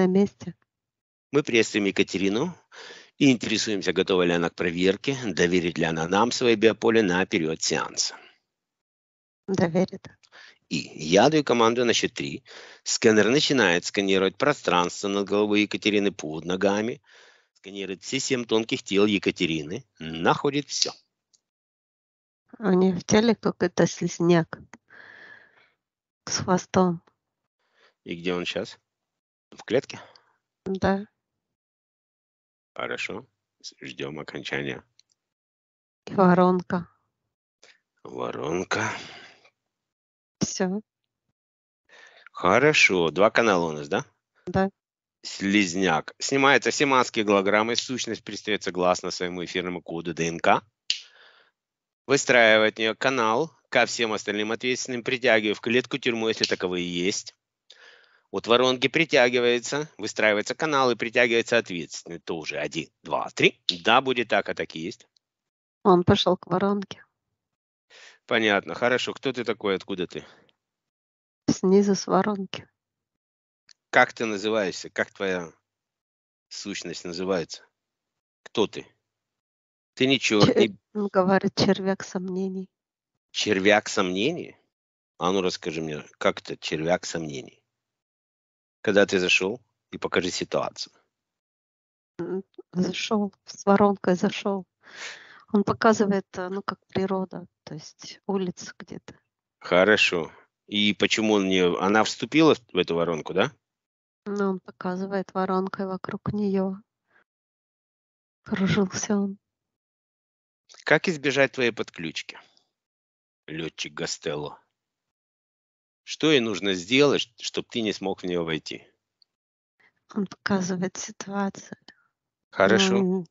на месте. Мы приветствуем Екатерину и интересуемся, готова ли она к проверке, доверит ли она нам свое биополе на период сеанса. Доверит. И я даю команду на счет 3. Сканер начинает сканировать пространство над головой Екатерины под ногами, сканирует все семь тонких тел Екатерины, находит все. А у нее в теле какой-то слизняк с хвостом. И где он сейчас? В клетке? Да. Хорошо. Ждем окончания. Воронка. Воронка. Все. Хорошо. Два канала у нас, да? Да. Слизняк. Снимается все маски и голограммы. Сущность пристает согласно своему эфирному коду ДНК. Выстраивает в нее канал ко всем остальным ответственным, притягивая в клетку тюрьму, если таковые есть. От воронки притягивается, выстраивается канал и притягивается ответственный тоже. Один, два, три. Да, будет так, а так и есть. Он пошел к воронке. Понятно, хорошо. Кто ты такой, откуда ты? Снизу с воронки. Как ты называешься? Как твоя сущность называется? Кто ты? Ты не черт. Чер... Не... Ну, говорит червяк сомнений. Червяк сомнений? А ну расскажи мне, как это червяк сомнений? когда ты зашел, и покажи ситуацию. Зашел, с воронкой зашел. Он показывает, э, ну, как природа, то есть улица где-то. Хорошо. И почему он не... Она вступила в эту воронку, да? Ну, он показывает воронкой вокруг нее. Кружился он. Как избежать твоей подключки? Летчик Гастелло. Что ей нужно сделать, чтобы ты не смог в нее войти? Он показывает ситуацию. Хорошо. Ну,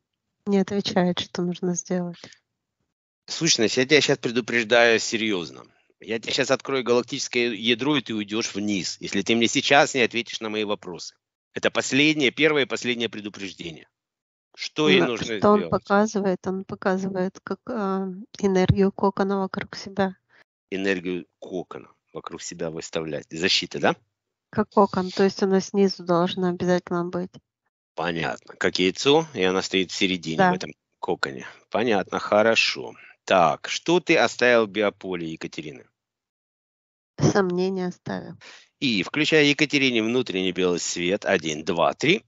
не отвечает, что нужно сделать. Сущность, я тебя сейчас предупреждаю серьезно. Я тебе сейчас открою галактическое ядро, и ты уйдешь вниз, если ты мне сейчас не ответишь на мои вопросы. Это последнее, первое и последнее предупреждение. Что ей ну, нужно что сделать? он показывает? Он показывает как э, энергию кокона вокруг себя. Энергию кокона вокруг себя выставлять. Защиты, да? Как окон, то есть она снизу должна обязательно быть. Понятно. Как яйцо, и она стоит в середине да. в этом коконе. Понятно, хорошо. Так, что ты оставил в биополе Екатерины? Сомнения оставил. И включая Екатерине внутренний белый свет. Один, два, три.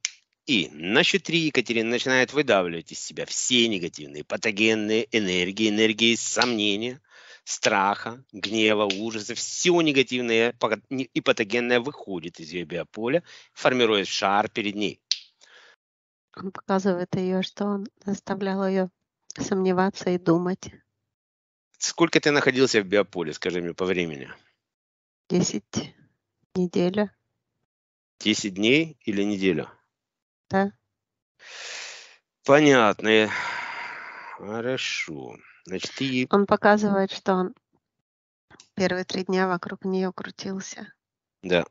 И на счет три Екатерина начинает выдавливать из себя все негативные патогенные энергии, энергии сомнения – страха, гнева, ужаса, все негативное и патогенное выходит из ее биополя, формируя шар перед ней. Он показывает ее, что он заставлял ее сомневаться и думать. Сколько ты находился в биополе, скажи мне по времени? Десять неделя. Десять дней или неделю? Да. Понятно. Хорошо. Значит, и... Он показывает, что он первые три дня вокруг нее крутился. Да.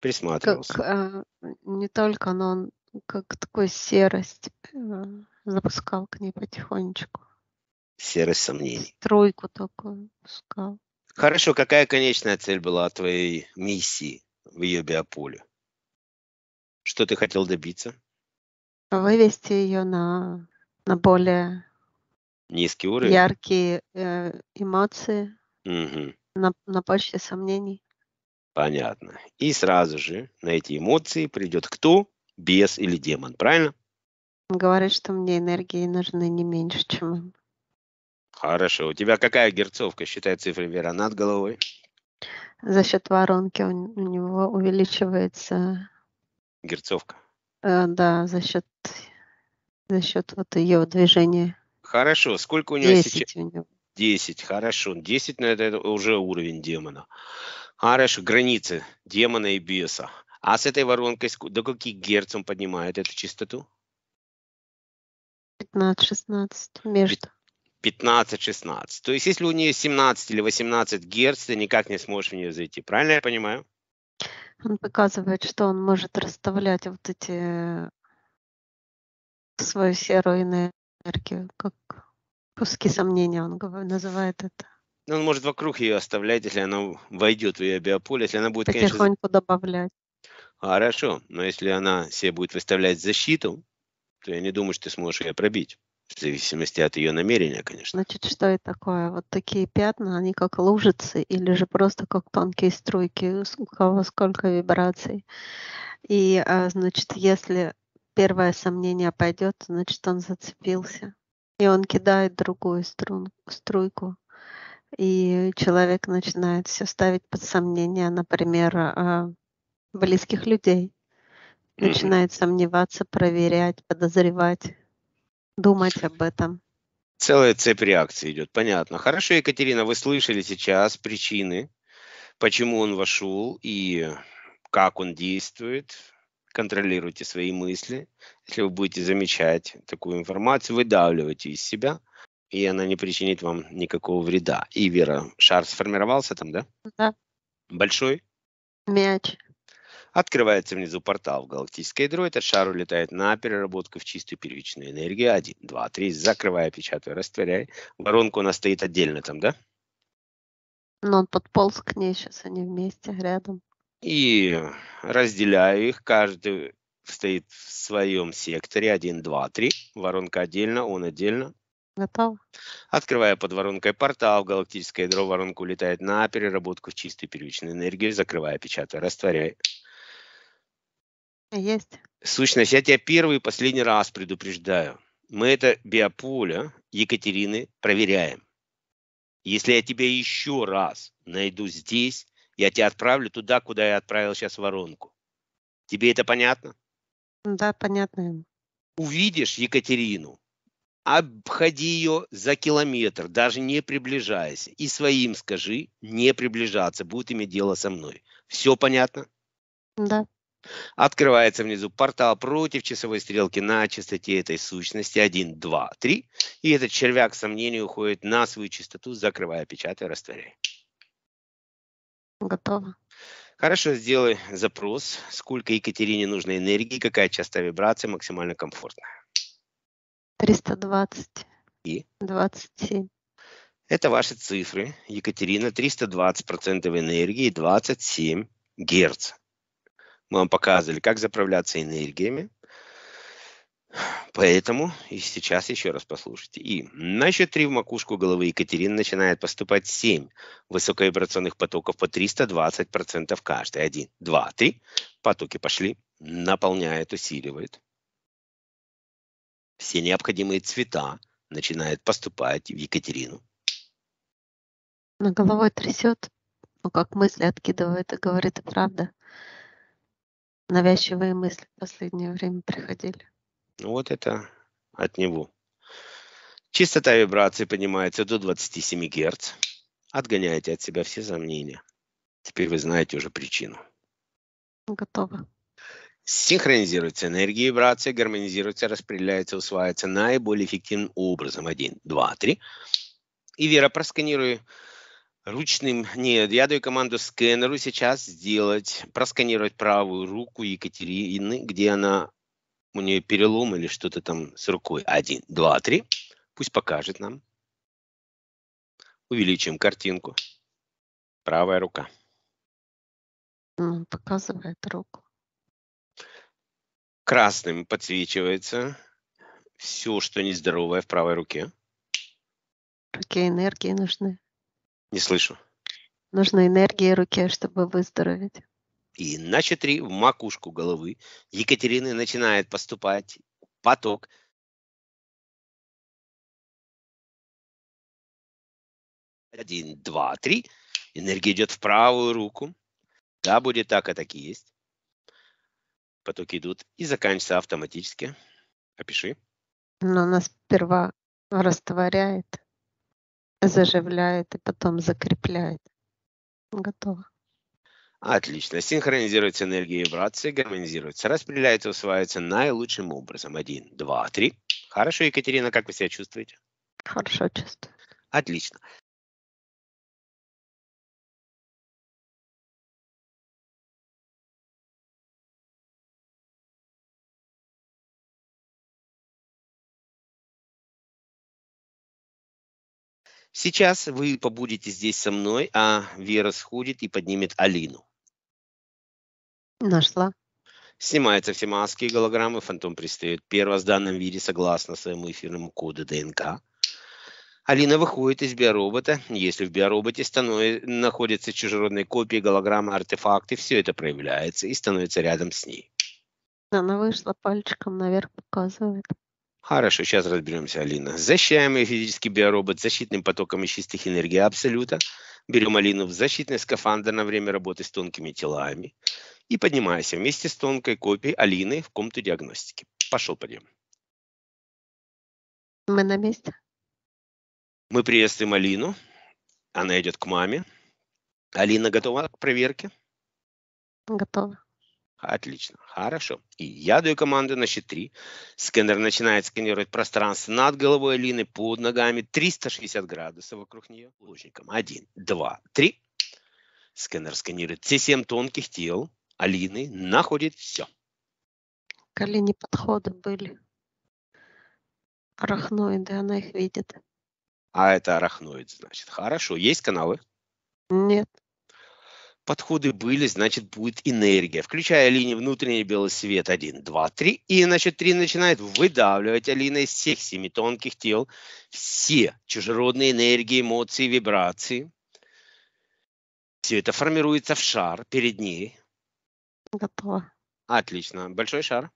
Присматривался. Как, а, не только, но он как такой серость а, запускал к ней потихонечку. Серость сомнений. Тройку такую пускал. Хорошо, какая конечная цель была твоей миссии в ее биополе? Что ты хотел добиться? Вывести ее на, на более Низкий уровень? Яркие э, эмоции угу. на, на почте сомнений. Понятно. И сразу же на эти эмоции придет кто? Бес или демон, правильно? Говорит, что мне энергии нужны не меньше, чем им. Хорошо. У тебя какая герцовка? Считай цифры, Вера, над головой. За счет воронки у, у него увеличивается... Герцовка? Э, да, за счет, за счет вот ее движения. Хорошо, сколько у него 10 сейчас? Десять. Хорошо, 10, хорошо. 10 это, это уже уровень демона. Хорошо, границы демона и беса. А с этой воронкой до каких герц он поднимает эту частоту? 15-16 между. 15-16. То есть, если у нее 17 или 18 герц, ты никак не сможешь в нее зайти. Правильно я понимаю? Он показывает, что он может расставлять вот эти свою серую энергию энергию, как пуски сомнения он называет это. Ну, он может вокруг ее оставлять, если она войдет в ее биополе, если она будет, Потихоньку конечно... Потихоньку добавлять. Хорошо, но если она себе будет выставлять защиту, то я не думаю, что ты сможешь ее пробить. В зависимости от ее намерения, конечно. Значит, что это такое? Вот такие пятна, они как лужицы или же просто как тонкие струйки, у кого сколько вибраций. И, а, значит, если первое сомнение пойдет, значит, он зацепился. И он кидает другую струн, струйку. И человек начинает все ставить под сомнение, например, а, близких людей. Начинает сомневаться, проверять, подозревать, думать об этом. Целая цепь реакций идет, понятно. Хорошо, Екатерина, вы слышали сейчас причины, почему он вошел и как он действует контролируйте свои мысли. Если вы будете замечать такую информацию, выдавливайте из себя, и она не причинит вам никакого вреда. И, Вера, шар сформировался там, да? Да. Большой? Мяч. Открывается внизу портал в галактическое ядро. Этот шар улетает на переработку в чистую первичную энергию. Один, два, три. Закрывай, печатай, растворяй. Воронка у нас стоит отдельно там, да? Но ну, он подполз к ней сейчас, они вместе, рядом и разделяю их. Каждый стоит в своем секторе. Один, два, три. Воронка отдельно, он отдельно. Готов. Открывая под воронкой портал, галактическое ядро воронку улетает на переработку в чистую первичную энергию, закрывая, печатая, растворяя. Есть. Сущность, я тебя первый и последний раз предупреждаю. Мы это биополе Екатерины проверяем. Если я тебя еще раз найду здесь, я тебя отправлю туда, куда я отправил сейчас воронку. Тебе это понятно? Да, понятно. Увидишь Екатерину, обходи ее за километр, даже не приближаясь. И своим скажи, не приближаться, будет иметь дело со мной. Все понятно? Да. Открывается внизу портал против часовой стрелки на частоте этой сущности 1, 2, 3. И этот червяк сомнений уходит на свою частоту, закрывая печать и растворяя. Готово. Хорошо, сделай запрос, сколько Екатерине нужно энергии, какая частая вибрация максимально комфортная. 320. И? 27. Это ваши цифры. Екатерина, 320% энергии, и 27 Герц. Мы вам показывали, как заправляться энергиями. Поэтому и сейчас еще раз послушайте. И на счет 3 в макушку головы Екатерины начинает поступать 7 высоковибрационных потоков по 320% каждый. 1, 2, 3. Потоки пошли. Наполняет, усиливает. Все необходимые цвета начинают поступать в Екатерину. На головой трясет, Ну как мысли откидывает и говорит, и правда. Навязчивые мысли в последнее время приходили. Вот это от него. Частота вибрации поднимается до 27 Гц. Отгоняйте от себя все сомнения. Теперь вы знаете уже причину. Готово. Синхронизируется энергия вибрации, гармонизируется, распределяется, усваивается наиболее эффективным образом. Один, два, три. И Вера, просканируй ручным, нет, я даю команду сканеру сейчас сделать, просканировать правую руку Екатерины, где она у нее перелом или что-то там с рукой. Один, два, три. Пусть покажет нам. Увеличим картинку. Правая рука. Ну, показывает руку. Красным подсвечивается все, что нездоровое в правой руке. Руке энергии нужны. Не слышу. Нужны энергии руке, чтобы выздороветь. И на три в макушку головы Екатерины начинает поступать поток один, два, три. Энергия идет в правую руку. Да, будет так, а так и есть. Потоки идут и заканчиваются автоматически. Опиши. Но она сперва растворяет, заживляет и потом закрепляет. Готово. Отлично. Синхронизируется энергия и вибрации, гармонизируется, распределяется, усваивается наилучшим образом. Один, два, три. Хорошо, Екатерина, как вы себя чувствуете? Хорошо чувствую. Отлично. Сейчас вы побудете здесь со мной, а Вера сходит и поднимет Алину. Нашла. Снимаются все маски и голограммы, фантом пристает. перво в данном виде согласно своему эфирному коду ДНК. Алина выходит из биоробота. Если в биороботе станов... находятся чужеродные копии, голограммы, артефакты, все это проявляется и становится рядом с ней. Она вышла пальчиком наверх, показывает. Хорошо, сейчас разберемся, Алина. Защищаемый физический биоробот защитным потоком из чистых энергий Абсолюта. Берем Алину в защитный скафандр на время работы с тонкими телами и поднимайся вместе с тонкой копией Алины в комнату диагностики. Пошел подъем. Мы на месте. Мы приветствуем Алину. Она идет к маме. Алина готова к проверке? Готова. Отлично, хорошо. И я даю команду на счет 3. Сканер начинает сканировать пространство над головой Алины, под ногами, 360 градусов вокруг нее. Лучником. Один, два, три. Сканер сканирует все семь тонких тел, Алины находит все. Колени подходы были. Арахноиды, она их видит. А это арахноид, значит. Хорошо. Есть каналы? Нет. Подходы были, значит, будет энергия. Включая линии внутренний белый свет один, два, три, И, значит, три начинает выдавливать Алина из всех семи тонких тел все чужеродные энергии, эмоции, вибрации. Все это формируется в шар перед ней. Готово. Отлично. Большой шар?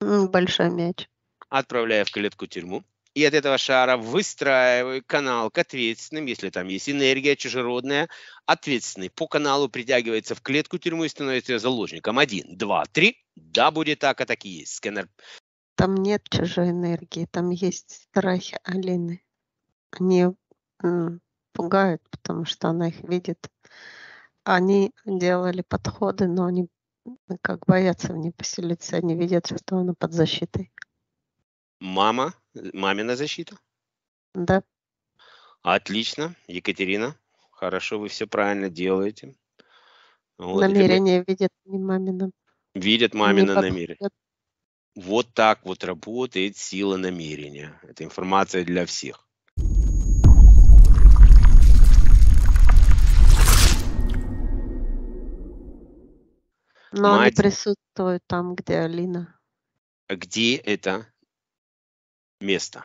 Большой мяч. Отправляю в клетку-тюрьму. И от этого шара выстраиваю канал к ответственным, если там есть энергия чужеродная. Ответственный по каналу притягивается в клетку-тюрьму и становится заложником. Один, два, три. Да, будет так, а так и есть. Скэнер там нет чужой энергии, там есть страхи Алины. Они пугают, потому что она их видит они делали подходы, но они как боятся в ней поселиться, они видят, что она под защитой. Мама, мамина защита? Да. Отлично, Екатерина, хорошо, вы все правильно делаете. Вот, Намерение тебя... видят не мамина. Видят мамина не намерение. Вот так вот работает сила намерения. Это информация для всех. Но мать... они присутствуют там, где Алина. А где это место?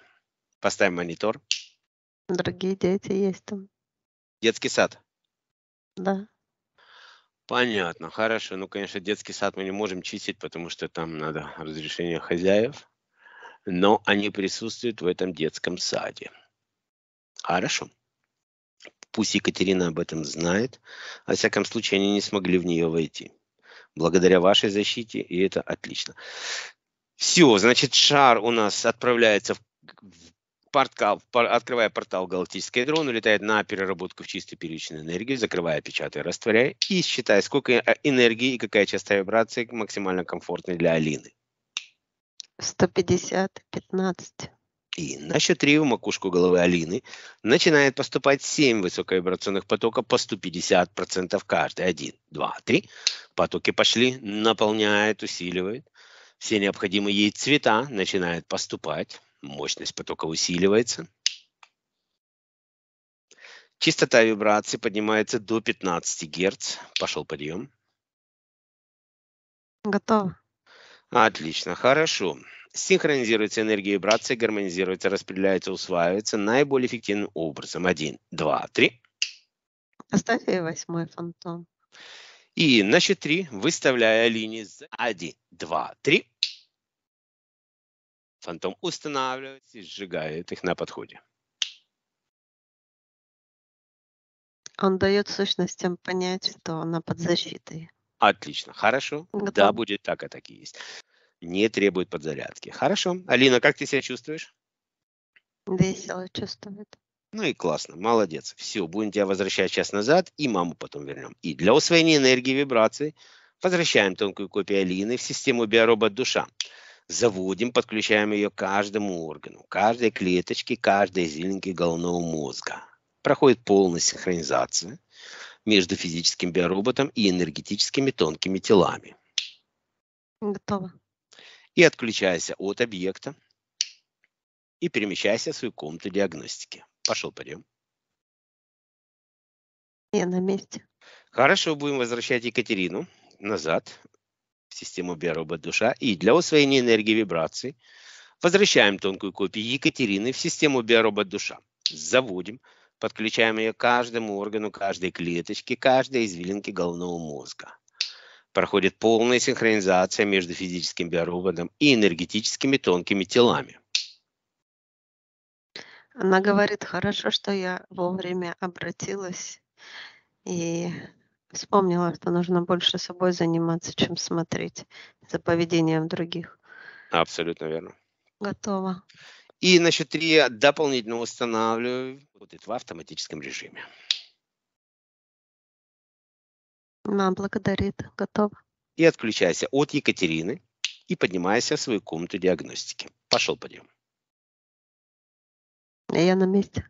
Поставим монитор. Другие дети есть там. Детский сад? Да. Понятно, хорошо. Ну, конечно, детский сад мы не можем чистить, потому что там надо разрешение хозяев. Но они присутствуют в этом детском саде. Хорошо. Пусть Екатерина об этом знает. Во всяком случае, они не смогли в нее войти благодаря вашей защите, и это отлично. Все, значит, шар у нас отправляется в портал, открывая портал «Галактический дрон», улетает на переработку в чистую первичную энергию, закрывая, печатая, растворяя и считая, сколько э, энергии и какая частота вибрации максимально комфортной для Алины. 150, 15. И на счет 3 в макушку головы Алины начинает поступать 7 высоковибрационных потоков по 150% каждый. 1, 2, 3. Потоки пошли, наполняет, усиливает. Все необходимые ей цвета начинают поступать. Мощность потока усиливается. Частота вибрации поднимается до 15 Гц. Пошел подъем. Готово. Отлично, хорошо синхронизируется энергия вибрации, гармонизируется, распределяется, усваивается наиболее эффективным образом. Один, два, три. Оставь восьмой фантом. И на счет три, выставляя линии. Один, два, три. Фантом устанавливается и сжигает их на подходе. Он дает сущностям понять, что она под защитой. Отлично, хорошо. Готов. Да, будет так, а так и есть не требует подзарядки. Хорошо. Алина, как ты себя чувствуешь? Весело чувствует. Ну и классно, молодец. Все, будем тебя возвращать час назад, и маму потом вернем. И для усвоения энергии вибраций возвращаем тонкую копию Алины в систему биоробот душа. Заводим, подключаем ее каждому органу, каждой клеточке, каждой зеленке головного мозга. Проходит полная синхронизация между физическим биороботом и энергетическими тонкими телами. Готово и отключайся от объекта и перемещайся в свою комнату диагностики. Пошел, пойдем. Я на месте. Хорошо, будем возвращать Екатерину назад в систему биоробот душа. И для усвоения энергии вибраций возвращаем тонкую копию Екатерины в систему биоробот душа. Заводим, подключаем ее каждому органу, каждой клеточке, каждой извилинке головного мозга проходит полная синхронизация между физическим биороботом и энергетическими тонкими телами. Она говорит, хорошо, что я вовремя обратилась и вспомнила, что нужно больше собой заниматься, чем смотреть за поведением других. Абсолютно верно. Готово. И на счет три дополнительно устанавливаю вот это в автоматическом режиме. Она благодарит. Готова. И отключайся от Екатерины и поднимайся в свою комнату диагностики. Пошел подъем. Я на месте.